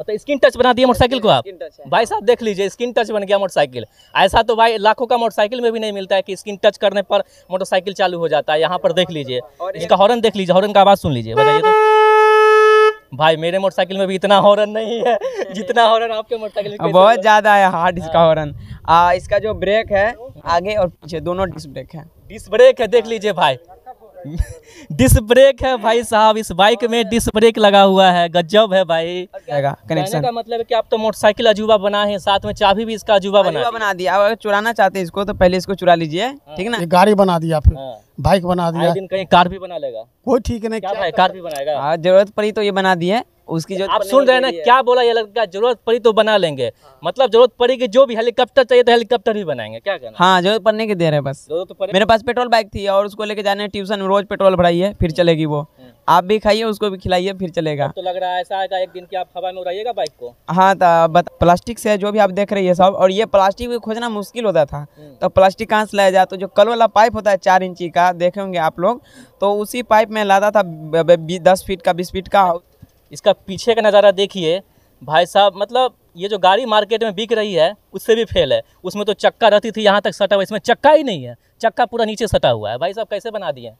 मतलब skin touch बना दिया मोटरसाइकिल को आप भाई साहब देख लीजिए स्किन टच बन गया मोटरसाइकिल ऐसा तो भाई लाखों का मोटरसाइकिल में भी नहीं मिलता है कि स्किन टच करने पर मोटरसाइकिल चालू हो जाता है यहाँ पर देख लीजिए इसका हॉर्न देख लीजिए हॉर्न का आवाज़ सुन लीजिए बताइए तो भाई मेरे मोटरसाइकिल में भी इतना हॉर्न नहीं है जितना हॉर्न आपके मोटरसाइकिल में बहुत तो- ज़्यादा है हार्ड इसका हॉर्न इसका जो ब्रेक है आगे और पीछे दोनों डिस्क ब्रेक है डिस्क ब्रेक है देख लीजिए भाई डिस्क ब्रेक है भाई साहब इस बाइक में डिस्क ब्रेक लगा हुआ है गजब है भाई कनेक्शन का मतलब कि आप तो मोटरसाइकिल अजूबा बना है साथ में चाबी भी इसका अजूबा बना बना दिया अगर चुराना चाहते हैं इसको तो पहले इसको चुरा लीजिए हाँ। ठीक ना गाड़ी बना दिया फिर हाँ। बाइक बना दिया दिन कहीं कार भी बना लेगा कोई ठीक नहीं क्या, क्या भाई कार भी बनाएगा हाँ, जरूरत पड़ी तो ये बना दिए उसकी जो आप सुन रहे हैं ना क्या बोला ये लड़का जरूरत पड़ी तो बना लेंगे मतलब जरूरत पड़ी कि जो भी हेलीकॉप्टर चाहिए तो हेलीकॉप्टर भी बनाएंगे क्या कहना हाँ जरूरत पड़ने की दे रहे हैं बस तो मेरे पास पेट्रोल बाइक थी और उसको लेके जाने ट्यूशन रोज पेट्रोल भराइए फिर हम्म। चलेगी वो हम्म। आप भी खाइए उसको भी खिलाइए फिर चलेगा तो लग रहा है ऐसा आएगा एक दिन की आप हवा में उड़ाइएगा बाइक को हाँ तो प्लास्टिक से जो भी आप देख रही है सब और ये प्लास्टिक भी खोजना मुश्किल होता था हम्म। तो प्लास्टिक कहाँ से लाया जाता तो जो कल वाला पाइप होता है चार इंची का देखे होंगे आप लोग तो उसी पाइप में लादा था दस फीट का बीस फीट का इसका पीछे का नज़ारा देखिए भाई साहब मतलब ये जो गाड़ी मार्केट में बिक रही है उससे भी फेल है उसमें तो चक्का रहती थी यहाँ तक सटा हुआ इसमें चक्का ही नहीं है चक्का पूरा नीचे सटा हुआ है भाई साहब कैसे बना दिए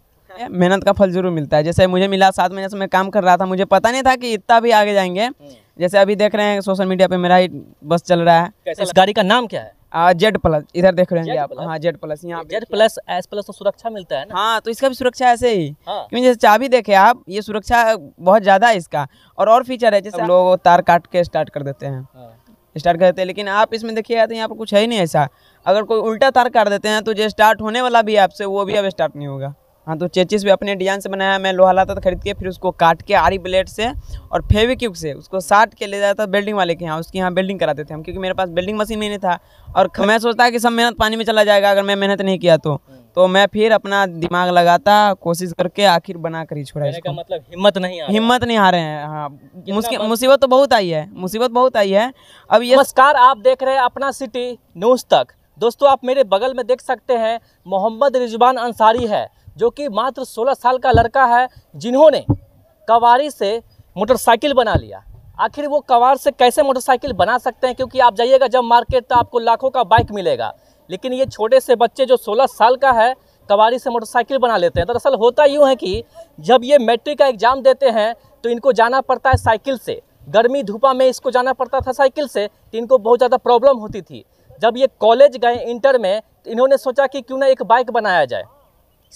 मेहनत का फल जरूर मिलता है जैसे मुझे मिला सात महीने से मैं काम कर रहा था मुझे पता नहीं था कि इतना भी आगे जाएंगे हम्म। जैसे अभी देख रहे हैं सोशल मीडिया पे मेरा ही बस चल रहा है इस गाड़ी का नाम क्या है जेड प्लस इधर देख रहे हैं आप हाँ जेड प्लस यहाँ जेड प्लस एस प्लस तो सुरक्षा मिलता है ना हाँ तो इसका भी सुरक्षा ऐसे ही हाँ। क्योंकि जैसे चाबी देखे आप ये सुरक्षा बहुत ज्यादा है इसका और और फीचर है जैसे लोग तार काट के स्टार्ट कर देते हैं हाँ। स्टार्ट कर देते हैं लेकिन आप इसमें देखिएगा तो यहाँ पर कुछ है ही नहीं ऐसा अगर कोई उल्टा तार काट देते हैं तो जो स्टार्ट होने वाला भी आपसे वो भी अब स्टार्ट नहीं होगा हाँ तो चेचिस भी अपने डिजाइन से बनाया मैं लोहा लाता था खरीद के फिर उसको काट के आरी ब्लेड से और फेविक्यूब से उसको साट के ले जाता था बिल्डिंग वाले के यहाँ उसके यहाँ बिल्डिंग कराते थे हम क्योंकि मेरे पास बिल्डिंग मशीन ही नहीं था और मैं सोचता कि सब मेहनत पानी में चला जाएगा अगर मैं मेहनत नहीं किया तो तो मैं फिर अपना दिमाग लगाता कोशिश करके आखिर बना कर ही छोड़ा इसका मतलब हिम्मत नहीं हिम्मत नहीं हारे हैं हाँ मुसीबत तो बहुत आई है मुसीबत बहुत आई है अब ये नमस्कार आप देख रहे हैं अपना सिटी न्यूज तक दोस्तों आप मेरे बगल में देख सकते हैं मोहम्मद रिजवान अंसारी है जो कि मात्र 16 साल का लड़का है जिन्होंने कवारी से मोटरसाइकिल बना लिया आखिर वो कवार से कैसे मोटरसाइकिल बना सकते हैं क्योंकि आप जाइएगा जब मार्केट तो आपको लाखों का बाइक मिलेगा लेकिन ये छोटे से बच्चे जो 16 साल का है कवारी से मोटरसाइकिल बना लेते हैं दरअसल होता यूँ है कि जब ये मैट्रिक का एग्ज़ाम देते हैं तो इनको जाना पड़ता है साइकिल से गर्मी धूपा में इसको जाना पड़ता था साइकिल से तो इनको बहुत ज़्यादा प्रॉब्लम होती थी जब ये कॉलेज गए इंटर में तो इन्होंने सोचा कि क्यों ना एक बाइक बनाया जाए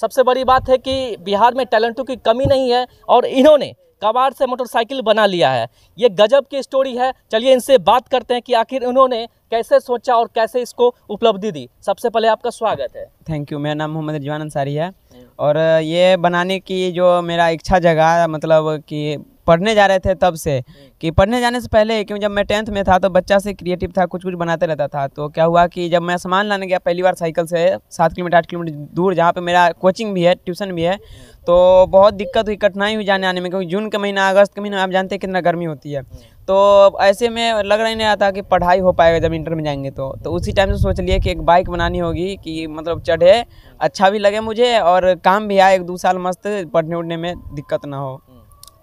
सबसे बड़ी बात है कि बिहार में टैलेंटों की कमी नहीं है और इन्होंने कबाड़ से मोटरसाइकिल बना लिया है ये गजब की स्टोरी है चलिए इनसे बात करते हैं कि आखिर उन्होंने कैसे सोचा और कैसे इसको उपलब्धि दी सबसे पहले आपका स्वागत है थैंक यू मेरा नाम मोहम्मद रिजवान अंसारी है हम्म। और ये बनाने की जो मेरा इच्छा जगा मतलब कि पढ़ने जा रहे थे तब से हम्म। कि पढ़ने जाने से पहले क्यों जब मैं टेंथ में था तो बच्चा से क्रिएटिव था कुछ कुछ बनाते रहता था तो क्या हुआ कि जब मैं सामान लाने गया पहली बार साइकिल से सात किलोमीटर आठ किलोमीटर दूर जहाँ पे मेरा कोचिंग भी है ट्यूशन भी है हम्म। तो बहुत दिक्कत हुई कठिनाई हुई जाने आने में क्योंकि जून का महीना अगस्त का महीना आप जानते हैं कितना गर्मी होती है हम्म। तो ऐसे में लग रहा ही नहीं आता कि पढ़ाई हो पाएगा जब इंटर में जाएंगे तो तो उसी टाइम से सोच लिए कि एक बाइक बनानी होगी कि मतलब चढ़े अच्छा भी लगे मुझे और काम भी आए एक दो साल मस्त पढ़ने उड़ने में दिक्कत ना हो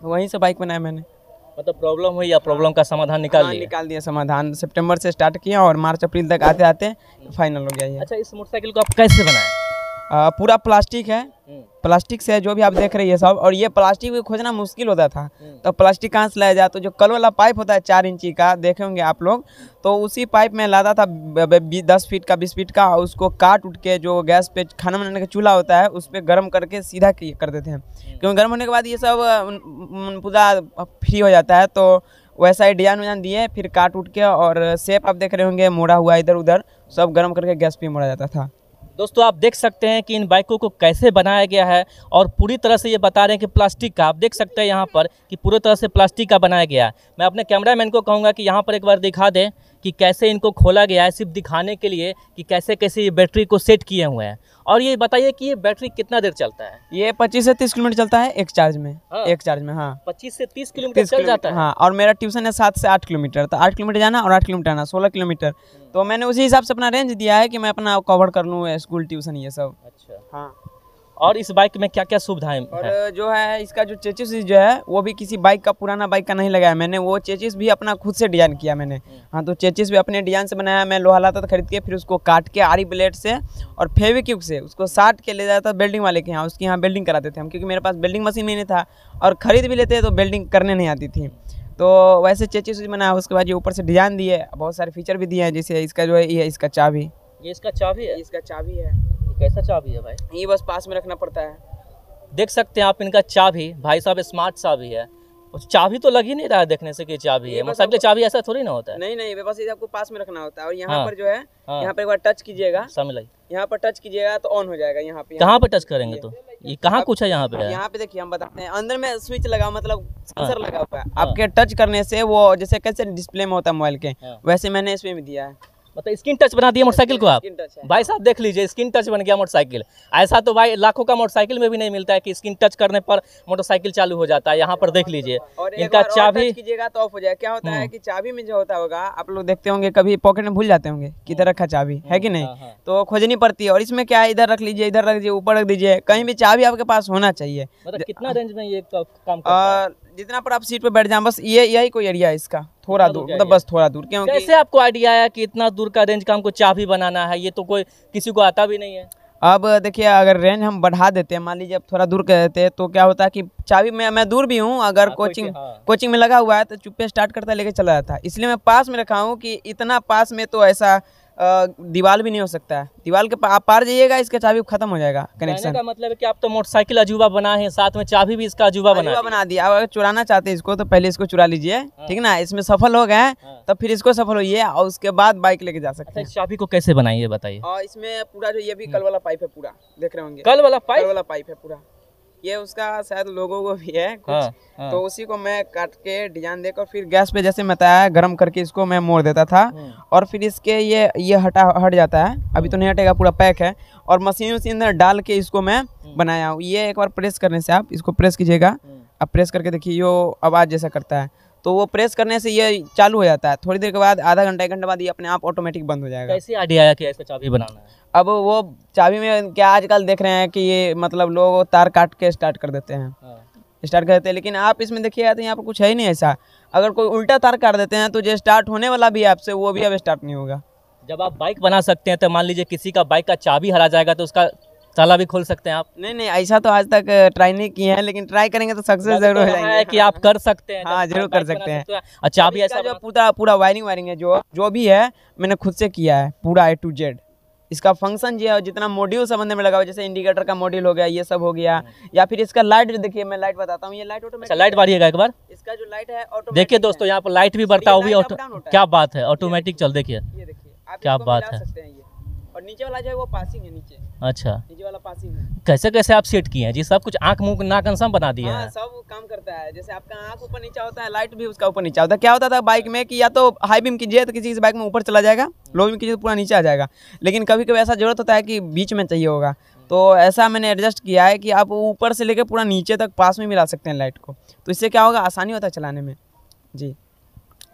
वहीं से बाइक बनाया मैंने मतलब प्रॉब्लम हुई या प्रॉब्लम का समाधान निकाल हाँ, लिया निकाल दिया समाधान सितंबर से स्टार्ट किया और मार्च अप्रैल तक आते आते फाइनल हो गया ये अच्छा इस मोटरसाइकिल को आप कैसे बनाए आ, पूरा प्लास्टिक है हम्म। प्लास्टिक से जो भी आप देख रही है सब और ये प्लास्टिक भी खोजना मुश्किल होता था हम्म। तो प्लास्टिक कहाँ से लाया जाए तो जो कल वाला पाइप होता है चार इंची का देखे होंगे आप लोग तो उसी पाइप में लादा था दस फीट का बीस फीट का उसको काट उठ के जो गैस पे खाना बनाने का चूल्हा होता है उस पर गर्म करके सीधा कर देते हैं हम्म। क्योंकि गर्म होने के बाद ये सब पूरा फ्री हो जाता है तो वैसा ही डिजाइन उजाइन दिए फिर काट उठ के और सेप आप देख रहे होंगे मोड़ा हुआ इधर उधर सब गर्म करके गैस पे मोड़ा जाता था दोस्तों आप देख सकते हैं कि इन बाइकों को कैसे बनाया गया है और पूरी तरह से ये बता रहे हैं कि प्लास्टिक का आप देख सकते हैं यहाँ पर कि पूरी तरह से प्लास्टिक का बनाया गया है मैं अपने कैमरामैन को कहूँगा कि यहाँ पर एक बार दिखा दें कि कैसे इनको खोला गया है सिर्फ दिखाने के लिए कि कैसे कैसे ये बैटरी को सेट किए हुए हैं और ये बताइए कि ये बैटरी कितना देर चलता है ये पच्चीस से तीस किलोमीटर चलता है एक चार्ज में हाँ। एक चार्ज में हाँ पच्चीस से तीस किलोमीटर चल जाता है हाँ और मेरा ट्यूशन है सात से आठ किलोमीटर तो आठ किलोमीटर जाना और आठ किलोमीटर आना सोलह किलोमीटर हम्म। तो मैंने उसी हिसाब से अपना रेंज दिया है कि मैं अपना कवर कर लूँ स्कूल ट्यूशन ये सब अच्छा हाँ और इस बाइक में क्या क्या सुविधाएं और है? जो है इसका जो चेचिस जो है वो भी किसी बाइक का पुराना बाइक का नहीं लगाया मैंने वो चेचिस भी अपना खुद से डिजाइन किया मैंने हम्म। हाँ तो चेचिस भी अपने डिजाइन से बनाया मैं लोहा लाता था खरीद के फिर उसको काट के आरी ब्लेड से और फेविक्यूक से उसको साट के ले जाता था बेल्डिंग वाले के यहाँ उसके यहाँ बेल्डिंग कराते थे हम क्योंकि मेरे पास बेल्डिंग मशीन नहीं था और ख़रीद भी लेते तो बेल्डिंग करने नहीं आती थी तो वैसे चेचिस भी बनाया उसके बाद ये ऊपर से डिजाइन दिए बहुत सारे फीचर भी दिए हैं जैसे इसका जो है ये इसका चाबी ये इसका चाबी है इसका चाबी है कैसा चाबी है भाई ये बस पास में रखना पड़ता है देख सकते हैं आप इनका चाबी भाई साहब स्मार्ट चाबी है चाबी तो लग ही नहीं रहा है देखने से कि चाबी है मोटरसाइकिल चाबी ऐसा थोड़ी ना होता है नहीं नहीं बस आपको पास में रखना होता है और यहाँ हाँ, पर जो है हाँ, यहाँ पर एक बार टच कीजिएगा समझ यहाँ पर टच कीजिएगा तो ऑन हो जाएगा यहाँ पे कहाँ पे टच करेंगे तो ये कहाँ कुछ है यहाँ पे यहाँ पे देखिए हम बताते हैं अंदर में स्विच लगा मतलब सेंसर हाँ। लगा हुआ है हाँ। आपके टच करने से वो जैसे कैसे डिस्प्ले में होता है मोबाइल के हाँ। वैसे मैंने इसमें भी दिया है मतलब स्किन टच बना दिया मोटरसाइकिल को आप भाई साहब देख लीजिए स्किन टच बन गया मोटरसाइकिल ऐसा तो भाई लाखों का मोटरसाइकिल में भी नहीं मिलता है कि स्किन टच करने पर मोटरसाइकिल चालू हो जाता है यहाँ पर देख लीजिए इनका चाबी कीजिएगा तो ऑफ हो जाएगा क्या होता है हम्म। कि चाबी में जो होता होगा आप लोग देखते होंगे कभी पॉकेट में भूल जाते होंगे किधर हम्म। रखा चाबी है कि हम्म, नहीं हाँ, हाँ। तो खोजनी पड़ती है और इसमें क्या है इधर रख लीजिए इधर रख दीजिए ऊपर रख दीजिए कहीं भी चाबी आपके पास होना चाहिए मतलब कितना रेंज में ये काम जितना पर आप सीट पर बैठ जाए बस ये यही कोई एरिया है इसका थोड़ा दूर मतलब बस थोड़ा दूर क्योंकि कैसे आपको आइडिया आया कि इतना दूर का रेंज का हमको चाबी बनाना है ये तो कोई किसी को आता भी नहीं है अब देखिए अगर रेंज हम बढ़ा देते हैं मान लीजिए अब थोड़ा दूर कर देते हैं तो क्या होता है कि चाबी में मैं दूर भी हूँ अगर आ, कोचिंग हाँ। कोचिंग हाँ। में लगा हुआ है तो चुप्पे स्टार्ट करता लेके चला जाता है इसलिए मैं पास में रखा हूँ कि इतना पास में तो ऐसा दीवाल भी नहीं हो सकता है दीवाल के आप पार जाइएगा इसका चाबी खत्म हो जाएगा कनेक्शन का मतलब है कि आप तो मोटरसाइकिल अजूबा बना है साथ में चाबी भी इसका अजूबा बना बना दिया अगर चुराना चाहते हैं इसको तो पहले इसको चुरा लीजिए हाँ। ठीक ना इसमें सफल हो गए तो फिर इसको सफल होइए और उसके बाद बाइक लेके जा सकते अच्छा, हैं चाबी को कैसे बनाइए बताइए और इसमें पूरा जो ये भी कल वाला पाइप है पूरा देख रहे होंगे कल वाला पाइप वाला पाइप है पूरा ये उसका शायद लोगों को भी है कुछ हाँ, हाँ. तो उसी को मैं काट के डिजाइन देकर फिर गैस पे जैसे बताया गर्म करके इसको मैं मोड़ देता था हाँ। और फिर इसके ये ये हटा हट जाता है अभी तो हाँ। नहीं हटेगा पूरा पैक है और मशीन उसी अंदर डाल के इसको मैं हाँ। बनाया हूँ ये एक बार प्रेस करने से आप इसको प्रेस कीजिएगा अब प्रेस करके देखिए यो आवाज़ जैसा करता है तो वो प्रेस करने से ये चालू हो जाता है थोड़ी देर के बाद आधा घंटा एक घंटे बाद ये अपने आप ऑटोमेटिक बंद हो जाएगा कैसे आइडिया आया कि ऐसा चाबी बनाना है अब वो चाबी में क्या आजकल देख रहे हैं कि ये मतलब लोग तार काट के स्टार्ट कर देते हैं स्टार्ट हाँ। कर देते हैं लेकिन आप इसमें देखिएगा तो यहाँ पर कुछ है ही नहीं ऐसा अगर कोई उल्टा तार काट देते हैं तो जो स्टार्ट होने वाला भी आपसे वो भी अब स्टार्ट नहीं होगा जब आप बाइक बना सकते हैं तो मान लीजिए किसी का बाइक का चाबी हरा जाएगा तो उसका ताला भी खोल सकते हैं आप नहीं नहीं ऐसा तो आज तक ट्राई नहीं किया है लेकिन ट्राई करेंगे तो सक्सेस जरूर हो तो कि आप कर सकते हैं हाँ जरूर कर सकते हैं अच्छा आप ऐसा जो पूरा पूरा वायरिंग वायरिंग है जो जो भी है मैंने खुद से किया है पूरा ए टू जेड इसका फंक्शन जो है जितना मॉड्यूल संबंध में लगा हुआ जैसे इंडिकेटर का मॉड्यूल हो गया ये सब हो गया हम्म। या फिर इसका लाइट देखिए मैं लाइट बताता हूँ ये लाइट ऑटोमेटिक लाइट मारिएगा एक बार इसका जो लाइट है देखिए दोस्तों यहाँ पर लाइट भी बढ़ता हुआ क्या बात है ऑटोमेटिक चल देखिए क्या बात है और नीचे वाला जो है वो पासिंग है नीचे अच्छा नीचे वाला पासिंग है कैसे कैसे आप सेट किए हैं जी सब कुछ आंख मुंह नाक सब बना दिया हाँ, है सब काम करता है जैसे आपका आंख ऊपर नीचा होता है लाइट भी उसका ऊपर नीचा होता है क्या होता था बाइक में कि या तो हाई बीम कीजिए तो किसी बाइक में ऊपर चला जाएगा लो बीम कीजिए तो पूरा नीचे आ जाएगा लेकिन कभी कभी ऐसा जरूरत होता है कि बीच में चाहिए होगा तो ऐसा मैंने एडजस्ट किया है कि आप ऊपर से लेकर पूरा नीचे तक पास में मिला सकते हैं लाइट को तो इससे क्या होगा आसानी होता है चलाने में जी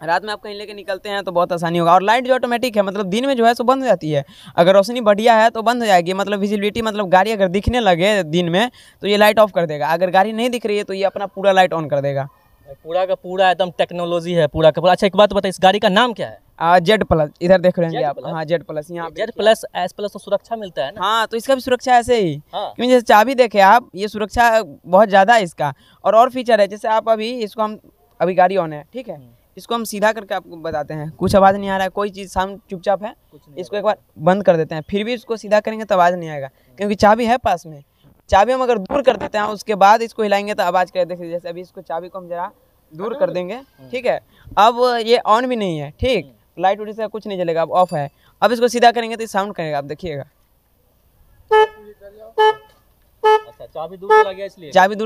रात में आप कहीं लेके निकलते हैं तो बहुत आसानी होगा और लाइट जो ऑटोमेटिक है मतलब दिन में जो है सो बंद हो जाती है अगर रोशनी बढ़िया है तो बंद हो जाएगी मतलब विजिबिलिटी मतलब गाड़ी अगर दिखने लगे दिन में तो ये लाइट ऑफ कर देगा अगर गाड़ी नहीं दिख रही है तो ये अपना पूरा लाइट ऑन कर देगा पूरा का पूरा एकदम टेक्नोलॉजी है पूरा का पूरा अच्छा एक बात बताए इस गाड़ी का नाम क्या है जेड प्लस इधर देख रहे हैं आप हाँ जेड प्लस यहाँ जेड प्लस एस प्लस तो सुरक्षा मिलता है ना हाँ तो इसका भी सुरक्षा ऐसे ही हाँ। क्योंकि जैसे चाबी देखे आप ये सुरक्षा बहुत ज़्यादा है इसका और और फीचर है जैसे आप अभी इसको हम अभी गाड़ी ऑन है ठीक है हम्म। इसको हम सीधा करके आपको बताते हैं कुछ आवाज़ नहीं आ रहा है कोई चीज़ साउंड चुपचाप है इसको एक बार बंद कर देते हैं फिर भी इसको सीधा करेंगे तो आवाज़ नहीं आएगा क्योंकि चाबी है पास में चाबी हम अगर दूर कर देते हैं उसके बाद इसको हिलाएंगे तो आवाज़ कर देखिए जैसे अभी इसको चाबी को हम जरा दूर कर देंगे हाँ। ठीक है अब ये ऑन भी नहीं है ठीक हाँ। लाइट उठी से कुछ नहीं चलेगा अब ऑफ है अब इसको सीधा करेंगे तो साउंड करेगा आप देखिएगा अच्छा, चाबी दूर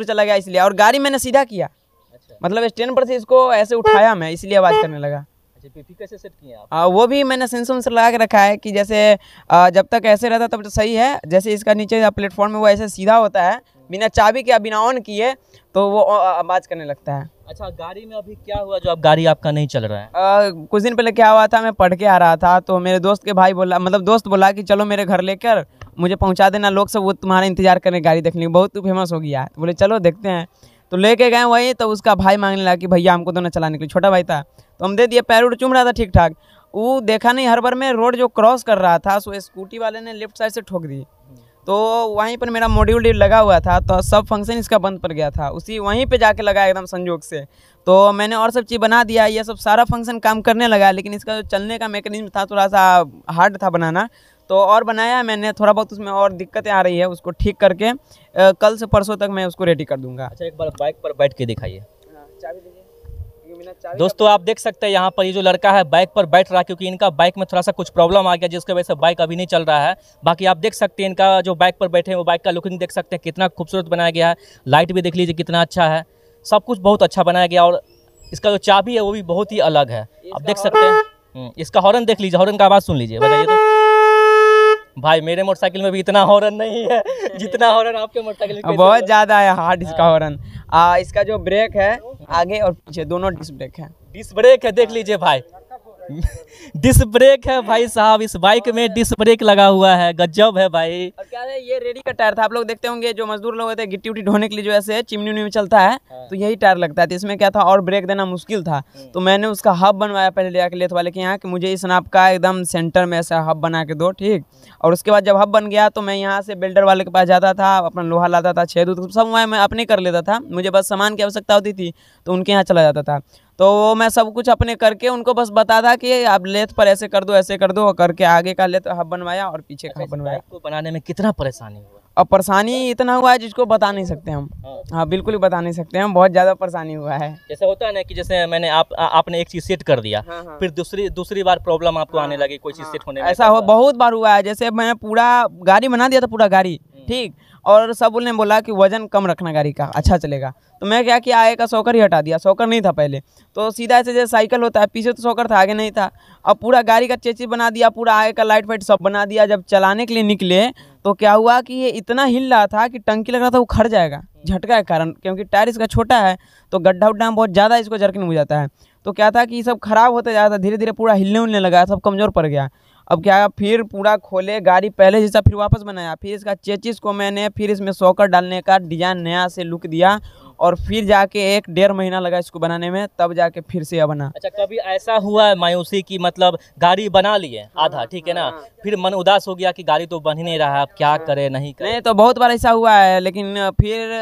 चला गया इसलिए और गाड़ी मैंने सीधा किया अच्छा। मतलब स्टैंड पर से इसको ऐसे उठाया मैं इसलिए आवाज करने लगा अच्छा, कैसे सेट किए आ, वो भी मैंने सेंसर से लगा के रखा है कि जैसे आ, जब तक ऐसे रहता तब तो सही है जैसे इसका नीचे प्लेटफॉर्म में वो ऐसे सीधा होता है हम्म। बिना चाबी के बिना ऑन किए तो वो आवाज करने लगता है अच्छा गाड़ी में अभी क्या हुआ जो अब गाड़ी आपका नहीं चल रहा है आ, कुछ दिन पहले क्या हुआ था मैं पढ़ के आ रहा था तो मेरे दोस्त के भाई बोला मतलब दोस्त बोला कि चलो मेरे घर लेकर मुझे पहुंचा देना लोग सब वो तुम्हारा इंतजार करें गाड़ी देखने बहुत फेमस हो गया है बोले चलो देखते हैं तो लेके गए वहीं तो उसका भाई मांगने लगा कि भैया हमको दोनों चलाने के लिए छोटा भाई था तो हम दे दिए पैर उड़ चुम रहा था ठीक ठाक वो देखा नहीं हर बार में रोड जो क्रॉस कर रहा था सो स्कूटी वाले ने लेफ्ट साइड से ठोक दी तो वहीं पर मेरा मॉड्यूल लगा हुआ था तो सब फंक्शन इसका बंद पड़ गया था उसी वहीं पे जाके लगा एकदम संजोग से तो मैंने और सब चीज़ बना दिया ये सब सारा फंक्शन काम करने लगा लेकिन इसका जो चलने का मेकनिज्म था थोड़ा सा हार्ड था बनाना तो और बनाया मैंने थोड़ा बहुत उसमें और दिक्कतें आ रही है उसको ठीक करके कल से परसों तक मैं उसको रेडी कर दूंगा अच्छा एक बार बाइक पर बैठ के दिखाइए हाँ, दोस्तों आप देख सकते हैं यहाँ पर ये जो लड़का है बाइक पर बैठ रहा है क्योंकि इनका बाइक में थोड़ा सा कुछ प्रॉब्लम आ गया जिसकी वजह से बाइक अभी नहीं चल रहा है बाकी आप देख सकते हैं इनका जो बाइक पर बैठे हैं वो बाइक का लुकिंग देख सकते हैं कितना खूबसूरत बनाया गया है लाइट भी देख लीजिए कितना अच्छा है सब कुछ बहुत अच्छा बनाया गया और इसका जो चाबी है वो भी बहुत ही अलग है आप देख सकते हैं हम्म, इसका हॉर्न देख लीजिए हॉर्न का आवाज़ सुन लीजिए बताइए तो भाई मेरे मोटरसाइकिल में भी इतना हॉर्न नहीं है जितना हॉर्न आपके मोटरसाइकिल में बहुत ज़्यादा है हार्ड इसका हाँ। हॉर्न इसका जो ब्रेक है आगे और पीछे दोनों डिस्क ब्रेक है डिस्क ब्रेक है देख लीजिए भाई डिस्क ब्रेक है भाई साहब इस बाइक में डिस्क ब्रेक लगा हुआ है गजब है भाई और क्या है ये रेडी का टायर था आप लोग देखते होंगे जो मजदूर लोग होते हैं गिट्टी उट्टी ढोने के लिए जो ऐसे चिमनी उमनी में चलता है हाँ। तो यही टायर लगता है तो इसमें क्या था और ब्रेक देना मुश्किल था हम्म। तो मैंने उसका हब बनवाया पहले लिया के लेथ वाले के यहाँ कि मुझे इस नाप का एकदम सेंटर में ऐसा हब बना के दो ठीक और उसके बाद जब हब बन गया तो मैं यहाँ से बिल्डर वाले के पास जाता था अपना लोहा लाता था छेद सब वहाँ मैं अपने कर लेता था मुझे बस सामान की आवश्यकता होती थी तो उनके यहाँ चला जाता था तो वो मैं सब कुछ अपने करके उनको बस बता था कि आप लेथ पर ऐसे कर दो ऐसे कर दो और करके आगे का लेथ हब बनवाया और पीछे का अच्छा, हब बनवाया को बनाने में कितना परेशानी हुआ अब परेशानी इतना हुआ है जिसको बता नहीं सकते हम हाँ।, हाँ बिल्कुल ही बता नहीं सकते हम बहुत ज़्यादा परेशानी हुआ है जैसे होता है ना कि जैसे मैंने आप आ, आपने एक चीज़ सेट कर दिया हाँ, हाँ। फिर दूसरी दूसरी बार प्रॉब्लम आपको हाँ, आने लगी कोई चीज़ सेट हाँ। होने ऐसा हो तो? बहुत बार हुआ है जैसे मैंने पूरा गाड़ी बना दिया था पूरा गाड़ी ठीक और सब उन्होंने बोला कि वज़न कम रखना गाड़ी का अच्छा चलेगा तो मैं क्या किया आगे का सौकर ही हटा दिया शौकर नहीं था पहले तो सीधा ऐसे जैसे साइकिल होता है पीछे तो सौकर था आगे नहीं था अब पूरा गाड़ी का चेची बना दिया पूरा आगे का लाइट वाइट सब बना दिया जब चलाने के लिए निकले तो क्या हुआ कि ये इतना हिल रहा था कि टंकी लग रहा था वो खड़ जाएगा झटका के कारण क्योंकि टायर इसका छोटा है तो गड्ढा उड्ढा बहुत ज़्यादा इसको जरकिन हो जाता है तो क्या था कि सब खराब होता जा रहा था धीरे धीरे पूरा हिलने उलने लगा सब कमज़ोर पड़ गया अब क्या फिर पूरा खोले गाड़ी पहले जैसा फिर वापस बनाया फिर इसका चेचिस को मैंने फिर इसमें सॉकर डालने का डिज़ाइन नया से लुक दिया और फिर जाके एक डेढ़ महीना लगा इसको बनाने में तब जाके फिर से यह बना अच्छा कभी ऐसा हुआ है मायूसी की मतलब गाड़ी बना लिए हाँ, आधा हाँ, ठीक है ना हाँ। फिर मन उदास हो गया कि गाड़ी तो बन ही नहीं रहा है अब क्या करे नहीं करे नहीं तो बहुत बार ऐसा हुआ है लेकिन फिर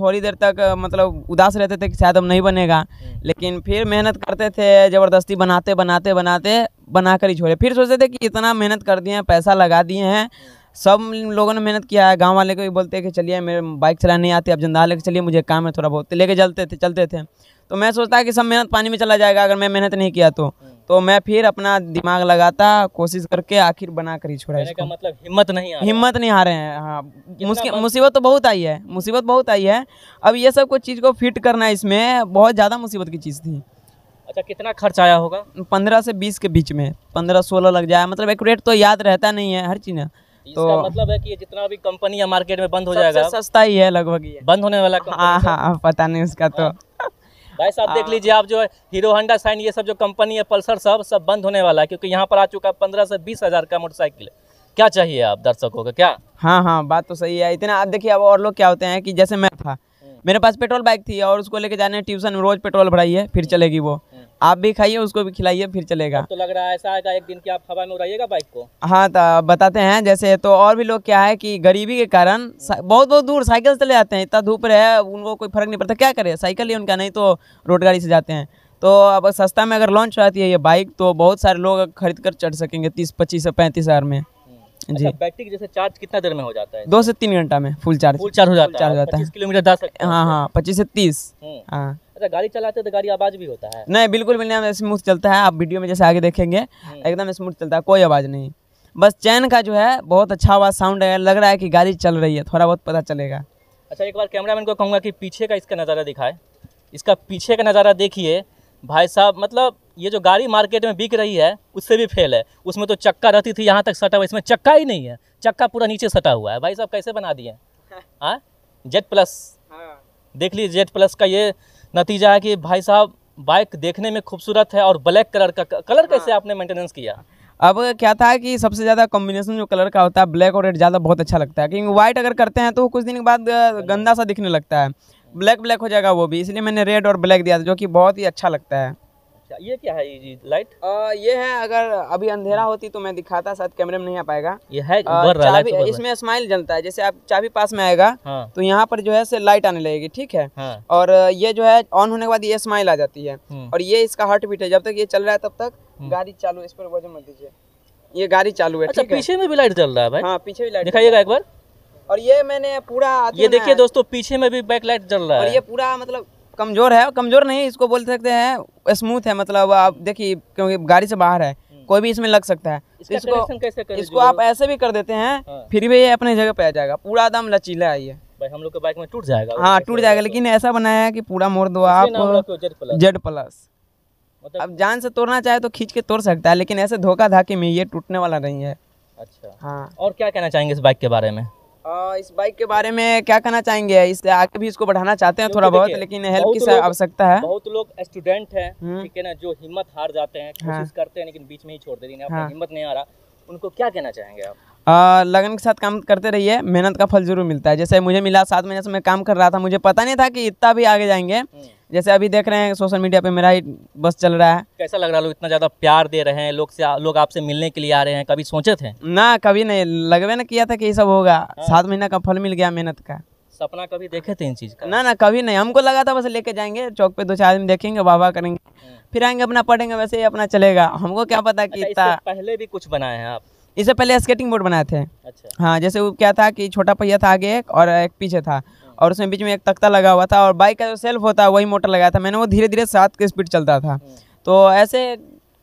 थोड़ी देर तक मतलब उदास रहते थे कि शायद अब नहीं बनेगा हम्म। लेकिन फिर मेहनत करते थे ज़बरदस्ती बनाते बनाते बनाते बना कर ही छोड़े फिर सोचते थे कि इतना मेहनत कर दिए हैं पैसा लगा दिए हैं सब लोगों ने मेहनत किया है गाँव वाले को भी बोलते हैं कि चलिए मेरे बाइक चलाने नहीं आती अब जंदा लेकर चलिए मुझे काम है थोड़ा बहुत लेके चलते थे चलते थे तो मैं सोचता कि सब मेहनत पानी में चला जाएगा अगर मैं मेहनत नहीं किया तो तो मैं फिर अपना दिमाग लगाता कोशिश करके आखिर बना कर ही छोड़ा इसको मतलब हिम्मत नहीं हिम्मत नहीं हारे हैं हाँ मुसीबत तो बहुत आई है मुसीबत बहुत आई है अब ये सब कुछ चीज़ को फिट करना इसमें बहुत ज़्यादा मुसीबत की चीज़ थी अच्छा कितना खर्च आया होगा पंद्रह से बीस के बीच में पंद्रह सोलह लग जाए मतलब एक रेट तो याद रहता नहीं है हर चीज़ तो इसका मतलब है कि जितना भी कंपनी है मार्केट में बंद हो जाएगा सस्ता ही है लगभग बंद होने वाला हाँ, हाँ हाँ पता नहीं उसका तो हाँ। भाई साहब देख हाँ। लीजिए आप जो है हीरो हंडा साइन ये सब जो कंपनी है पल्सर सब सब बंद होने वाला है क्योंकि यहाँ पर आ चुका है पंद्रह से बीस हजार का मोटरसाइकिल क्या चाहिए आप दर्शकों को क्या हाँ हाँ बात तो सही है इतना आप देखिए अब और लोग क्या होते हैं कि जैसे मैं था हम्म। मेरे पास पेट्रोल बाइक थी और उसको लेके जाने ट्यूशन में रोज पेट्रोल भराइए है फिर हम्म। चलेगी वो आप भी खाइए उसको भी खिलाइए फिर चलेगा तो लग रहा है ऐसा आएगा एक दिन की आप हवा में उड़ाइएगा बाइक को हाँ तो बताते हैं जैसे तो और भी लोग क्या है कि गरीबी के कारण बहुत बहुत दूर साइकिल चले जाते हैं इतना धूप रहे उनको कोई फर्क नहीं पड़ता क्या करे साइकिल ही उनका नहीं तो रोड गाड़ी से जाते हैं तो अब सस्ता में अगर लॉन्च रहती है ये बाइक तो बहुत सारे लोग खरीद कर चढ़ सकेंगे तीस पच्चीस से पैंतीस हज़ार में हम्म। जी बैटरी अच्छा, जैसे चार्ज कितना देर में हो जाता है दो से तीन घंटा में फुल चार्ज फुल चार्ज हो जाता है किलोमीटर दस हाँ हाँ पच्चीस से तीस हम्म। हाँ अच्छा गाड़ी चलाते तो गाड़ी आवाज भी होता है नहीं बिल्कुल भी नहीं स्मूथ चलता है आप वीडियो में जैसे आगे देखेंगे हम्म। एकदम स्मूथ चलता है कोई आवाज़ नहीं बस चैन का जो है बहुत अच्छा आवाज़ साउंड है लग रहा है कि गाड़ी चल रही है थोड़ा बहुत पता चलेगा अच्छा एक बार कैमरा को कहूँगा कि पीछे का इसका नज़ारा दिखाए इसका पीछे का नज़ारा देखिए भाई साहब मतलब ये जो गाड़ी मार्केट में बिक रही है उससे भी फेल है उसमें तो चक्का रहती थी यहाँ तक सटा हुआ इसमें चक्का ही नहीं है चक्का पूरा नीचे सटा हुआ है भाई साहब कैसे बना दिए हाँ जेड प्लस हाँ देख लीजिए जेड प्लस का ये नतीजा है कि भाई साहब बाइक देखने में खूबसूरत है और ब्लैक कलर का कलर कैसे हाँ। आपने मेंटेनेंस किया अब क्या था कि सबसे ज़्यादा कॉम्बिनेशन जो कलर का होता है ब्लैक और रेड ज़्यादा बहुत अच्छा लगता है क्योंकि वाइट अगर करते हैं तो कुछ दिन के बाद गंदा सा दिखने लगता है ब्लैक ब्लैक हो जाएगा वो भी इसलिए मैंने रेड और ब्लैक दिया था जो कि बहुत ही अच्छा लगता है अच्छा ये क्या है ये लाइट आ, ये है अगर अभी अंधेरा होती तो मैं दिखाता साथ कैमरे में नहीं आ पाएगा ये है बर इसमें स्माइल जलता है जैसे आप चाबी पास में आएगा हाँ। तो यहाँ पर जो है से लाइट आने लगेगी ठीक है हाँ। और ये जो है ऑन होने के बाद ये स्माइल आ जाती है हम्म। और ये इसका हार्ट बीट है जब तक ये चल रहा है तब तक हम्म। गाड़ी चालू इस पर वजन मत दीजिए ये गाड़ी चालू है अच्छा, पीछे में भी लाइट चल रहा है भाई हाँ, पीछे भी लाइट दिखाइएगा एक बार और ये मैंने पूरा ये देखिए दोस्तों पीछे में भी बैक लाइट जल रहा है और ये पूरा मतलब कमज़ोर है कमज़ोर नहीं इसको बोल सकते हैं स्मूथ है मतलब आप देखिए क्योंकि गाड़ी से बाहर है हम्म। कोई भी इसमें लग सकता है इसको कैसे इसको आप ऐसे भी कर देते हैं हाँ। फिर भी ये अपने जगह पे आ जाएगा पूरा दम लचीला है ये भाई हम लोग के बाइक में टूट जाएगा हाँ टूट जाएगा लेकिन ऐसा बनाया है कि पूरा मोड़ दो आप जेड प्लस मतलब अब जान से तोड़ना चाहे तो खींच के तोड़ सकता है लेकिन ऐसे धोखा धाके में ये टूटने वाला नहीं है अच्छा हाँ और क्या कहना चाहेंगे इस बाइक के बारे में आ, इस बाइक के बारे में क्या कहना चाहेंगे इससे आगे भी इसको बढ़ाना चाहते हैं थोड़ा बहुत लेकिन हेल्प की आवश्यकता है बहुत लोग स्टूडेंट है हम्म। ठीक है ना जो हिम्मत हार जाते हैं हाँ। कोशिश करते हैं लेकिन बीच में ही छोड़ देते हैं हाँ। हिम्मत नहीं आ रहा उनको क्या कहना चाहेंगे आप आ, लगन के साथ काम करते रहिए मेहनत का फल जरूर मिलता है जैसे मुझे मिला सात महीने से मैं काम कर रहा था मुझे पता नहीं था कि इतना भी आगे जाएंगे हम्म। जैसे अभी देख रहे हैं सोशल मीडिया पे मेरा ही बस चल रहा है कैसा लग रहा है लोग इतना ज़्यादा प्यार दे रहे हैं लोग से लोग आपसे मिलने के लिए आ रहे हैं कभी सोचे थे ना कभी नहीं लगवे ना किया था कि ये सब होगा हाँ। सात महीना का फल मिल गया मेहनत का सपना कभी देखे थे इन चीज़ का ना ना कभी नहीं हमको लगा था बस लेके जाएंगे चौक पे दो चार आदमी देखेंगे वाह करेंगे हाँ। फिर आएंगे अपना पढ़ेंगे वैसे ही अपना चलेगा हमको क्या पता कि अच्छा, पहले भी कुछ बनाए हैं आप इससे पहले स्केटिंग बोर्ड बनाए थे अच्छा हाँ जैसे वो क्या था कि छोटा पहिया था आगे एक और एक पीछे था और उसमें बीच में एक तख्ता लगा हुआ था और बाइक का जो सेल्फ होता है वही मोटर लगाया था मैंने वो धीरे धीरे सात की स्पीड चलता था हम्म। तो ऐसे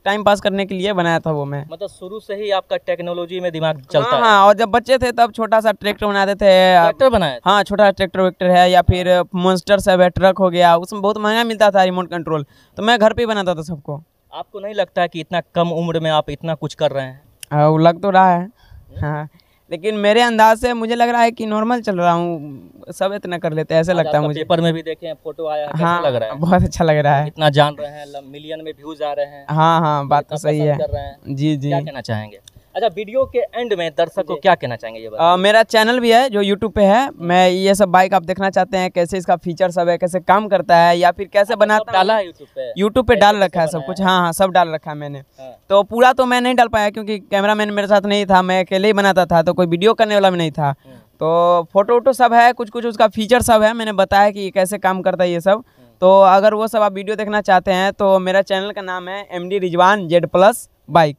टाइम पास करने के लिए बनाया था वो मैं मतलब शुरू से ही आपका टेक्नोलॉजी में दिमाग हाँ, चलता हाँ, है हाँ और जब बच्चे थे तब छोटा सा ट्रैक्टर बनाते थे ट्रैक्टर बनाया हाँ छोटा ट्रैक्टर वैक्टर है या फिर मोन्स्टर सब है ट्रक हो गया उसमें बहुत महंगा मिलता था रिमोट कंट्रोल तो मैं घर पे बनाता था सबको आपको नहीं लगता कि इतना कम उम्र में आप इतना कुछ कर रहे हैं हाँ, लग तो रहा है हाँ लेकिन मेरे अंदाज से मुझे लग रहा है कि नॉर्मल चल रहा हूँ सब इतना कर लेते हैं ऐसे लगता है मुझे पेपर में भी देखे फोटो आया हाँ लग रहा है बहुत अच्छा लग रहा है इतना जान रहे हैं मिलियन में व्यूज आ रहे हैं हाँ हाँ बात तो सही है जी जी क्या कहना चाहेंगे अच्छा वीडियो के एंड में दर्शक को क्या कहना चाहेंगे ये आ, मेरा चैनल भी है जो यूट्यूब पे है मैं ये सब बाइक आप देखना चाहते हैं कैसे इसका फीचर सब है कैसे काम करता है या फिर कैसे अच्छा, बना डाला है यूट्यूब पे डाल रखा है सब कुछ हाँ हाँ सब डाल रखा है मैंने हाँ। तो पूरा तो मैं नहीं डाल पाया क्योंकि कैमरा मेरे साथ नहीं था मैं अकेले ही बनाता था तो कोई वीडियो करने वाला भी नहीं था हाँ। तो फोटो वोटो सब है कुछ कुछ उसका फीचर सब है मैंने बताया कि कैसे काम करता है ये सब हाँ। तो अगर वो सब आप वीडियो देखना चाहते हैं तो मेरा चैनल का नाम है M D Rizwan Z plus bike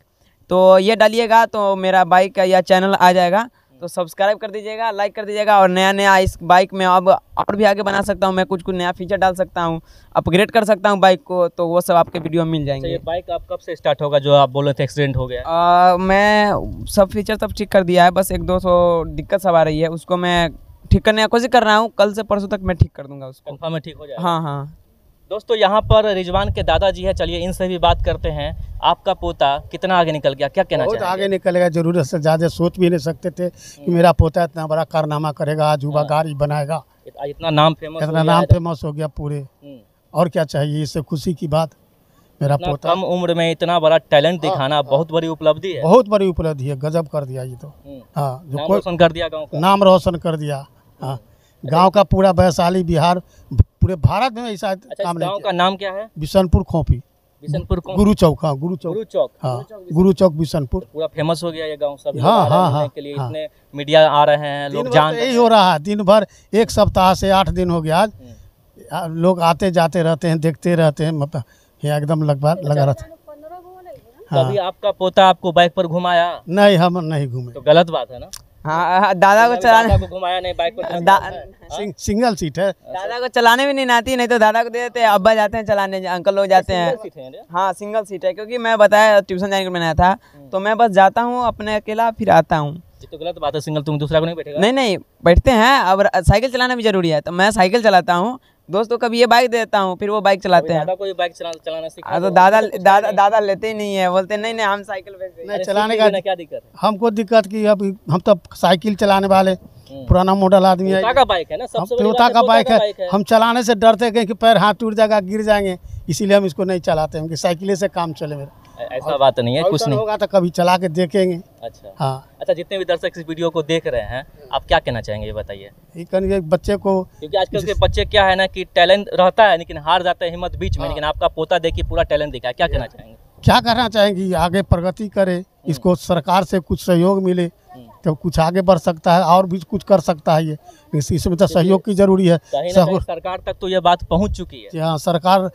तो ये डालिएगा तो मेरा बाइक का चैनल आ जाएगा तो सब्सक्राइब कर दीजिएगा लाइक कर दीजिएगा और नया नया इस बाइक में अब और भी आगे बना सकता हूँ मैं कुछ कुछ नया फीचर डाल सकता हूँ अपग्रेड कर सकता हूँ बाइक को तो वो सब आपके वीडियो में मिल तो जाएंगे ये बाइक आप कब से स्टार्ट होगा जो आप बोले थे एक्सीडेंट हो गया आ, मैं सब फीचर सब ठीक कर दिया है बस एक दो सौ दिक्कत सब आ रही है उसको मैं ठीक करने की कोशिश कर रहा हूँ कल से परसों तक मैं ठीक कर दूंगा उसको ठीक हो हाँ हाँ दोस्तों यहाँ पर रिजवान के दादाजी है चलिए इनसे भी बात करते हैं आपका पोता कितना आगे निकल गया क्या कहना बहुत आगे निकल गया जरूरत से ज़्यादा सोच भी नहीं सकते थे कि मेरा पोता इतना बड़ा कारनामा करेगा आज युवा हाँ। गाड़ी बनाएगा इतना नाम फेमस इतना नाम फेमस हो गया पूरे हम्म। और क्या चाहिए इससे खुशी की बात मेरा पोता कम उम्र में इतना बड़ा टैलेंट दिखाना हाँ। बहुत बड़ी उपलब्धि है बहुत बड़ी उपलब्धि है गजब कर दिया ये तो हम्म। हाँ जो नाम रोशन कर दिया नाम रोशन कर दिया हाँ हम्म। गाँव का पूरा वैशाली बिहार पूरे भारत में ऐसा अच्छा, काम नहीं का नाम क्या है बिशनपुर खोपी बिशनपुर गुरु चौक हाँ गुरु चौक गुरु चौक हाँ गुरु चौक बिशनपुर तो पूरा फेमस हो गया ये गांव सब हाँ हाँ हाँ के लिए हाँ। इतने मीडिया आ रहे हैं लोग तो जान यही हो रहा है दिन भर एक सप्ताह से आठ दिन हो गया आज हम्म। लोग आते जाते रहते हैं देखते रहते हैं मतलब ये एकदम लगभग लगा रहता तो हाँ। कभी आपका पोता आपको बाइक पर घुमाया नहीं हम नहीं घूमे तो गलत बात है ना हाँ, हाँ, हाँ दादा को चलाने को घुमाया नहीं बाइक को हाँ, सिंगल सीट है दादा को चलाने भी नहीं आती नहीं तो दादा को दे देते हैं अब्बा जाते हैं चलाने अंकल लोग जाते हैं हाँ सिंगल सीट है क्योंकि मैं बताया ट्यूशन जाने के मैंने था हम्म। तो मैं बस जाता हूँ अपने अकेला फिर आता हूँ तो गलत बात है सिंगल तुम दूसरा को नहीं बैठेगा नहीं नहीं बैठते हैं अब साइकिल चलाना भी जरूरी है तो मैं साइकिल चलाता हूँ दोस्तों कभी ये बाइक देता हूँ फिर वो बाइक चलाते हैं दादा बाइक चलाना हाँ, तो दादा दादा दादा लेते ही नहीं है बोलते नहीं नहीं हम साइकिल नहीं चलाने का क्या दिक्कत हमको दिक्कत की अभी हम तो साइकिल चलाने वाले हम्म। पुराना मॉडल आदमी है का बाइक है ना सबसे का बाइक है हम चलाने से डरते हैं कि पैर हाथ टूट जाएगा गिर जाएंगे इसीलिए हम इसको नहीं चलाते हैं कि साइकिले से काम चले मेरा ऐसा बात नहीं है कुछ नहीं होगा तो कभी चला के देखेंगे अच्छा हाँ अच्छा जितने भी दर्शक इस वीडियो को देख रहे हैं आप क्या कहना चाहेंगे ये बताइए बच्चे को क्योंकि आजकल के बच्चे क्या है ना कि टैलेंट रहता है लेकिन हार जाता है हिम्मत बीच में हाँ। लेकिन आपका पोता देखिए पूरा टैलेंट दिखा क्या कहना चाहेंगे क्या करना चाहेंगे आगे प्रगति करे हम्म। इसको सरकार से कुछ सहयोग मिले हम्म। तो कुछ आगे बढ़ सकता है और भी कुछ कर सकता है ये इसमें तो सहयोग की जरूरी है सरकार तक तो ये बात पहुंच चुकी है हाँ सरकार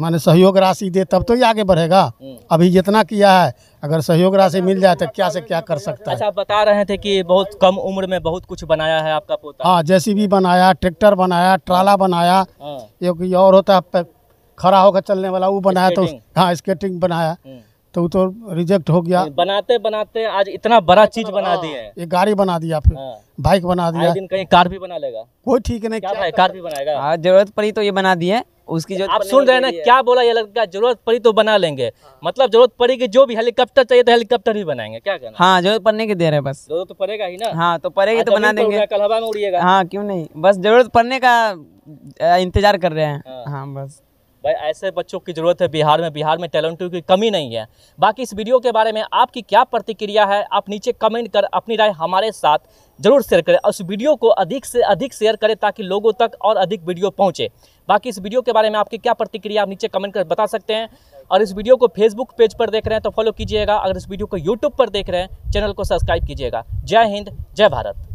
माने सहयोग राशि दे तब तो ही आगे बढ़ेगा हम्म। अभी जितना किया है अगर सहयोग राशि मिल जाए तो क्या से क्या कर सकता है अच्छा आप बता रहे थे कि बहुत कम उम्र में बहुत कुछ बनाया है आपका पोता हाँ जैसी भी बनाया ट्रैक्टर बनाया ट्राला हाँ। बनाया हाँ। एक और होता है खड़ा होकर चलने वाला वो बनाया तो हाँ स्केटिंग बनाया हम्म। तो वो तो रिजेक्ट हो गया बनाते बनाते आज इतना बड़ा चीज बना हाँ। दिया है ये गाड़ी बना दिया फिर बाइक हाँ। बना दिया दिन कहीं कार भी बना लेगा कोई ठीक नहीं क्या कार भी बनाएगा हाँ, जरूरत पड़ी तो ये बना दिए उसकी जो आप सुन रहे हैं ना क्या बोला ये लड़का जरूरत पड़ी तो बना लेंगे मतलब जरूरत पड़ी कि जो भी हेलीकॉप्टर चाहिए तो हेलीकॉप्टर भी बनाएंगे क्या कहना हाँ जरूरत पड़ने के दे रहे बस जरूरत तो पड़ेगा ही ना हाँ तो पड़ेगी तो बना देंगे कल हवा में उड़िएगा हाँ क्यों नहीं बस जरूरत पड़ने का इंतजार कर रहे हैं हाँ बस भाई ऐसे बच्चों की ज़रूरत है बिहार में बिहार में टैलेंटों की कमी नहीं है बाकी इस वीडियो के बारे में आपकी क्या प्रतिक्रिया है आप नीचे कमेंट कर अपनी राय हमारे साथ जरूर शेयर करें और वीडियो को अधिक से अधिक शेयर करें ताकि लोगों तक और अधिक वीडियो पहुँचे बाकी इस वीडियो के बारे में आपकी क्या प्रतिक्रिया आप नीचे कमेंट कर बता सकते हैं और इस वीडियो को फेसबुक पेज पर देख रहे हैं तो फॉलो कीजिएगा अगर इस वीडियो को यूट्यूब पर देख रहे हैं चैनल को सब्सक्राइब कीजिएगा जय हिंद जय भारत